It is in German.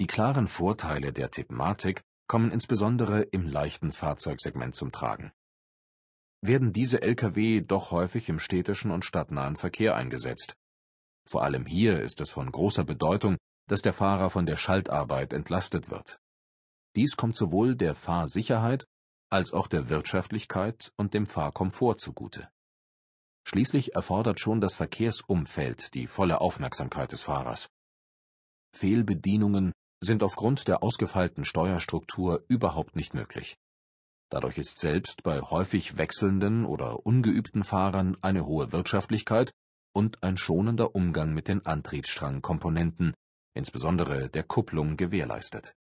Die klaren Vorteile der Tipmatic kommen insbesondere im leichten Fahrzeugsegment zum Tragen. Werden diese Lkw doch häufig im städtischen und stadtnahen Verkehr eingesetzt. Vor allem hier ist es von großer Bedeutung, dass der Fahrer von der Schaltarbeit entlastet wird. Dies kommt sowohl der Fahrsicherheit als auch der Wirtschaftlichkeit und dem Fahrkomfort zugute. Schließlich erfordert schon das Verkehrsumfeld die volle Aufmerksamkeit des Fahrers. Fehlbedienungen sind aufgrund der ausgefeilten Steuerstruktur überhaupt nicht möglich. Dadurch ist selbst bei häufig wechselnden oder ungeübten Fahrern eine hohe Wirtschaftlichkeit und ein schonender Umgang mit den Antriebsstrangkomponenten, insbesondere der Kupplung gewährleistet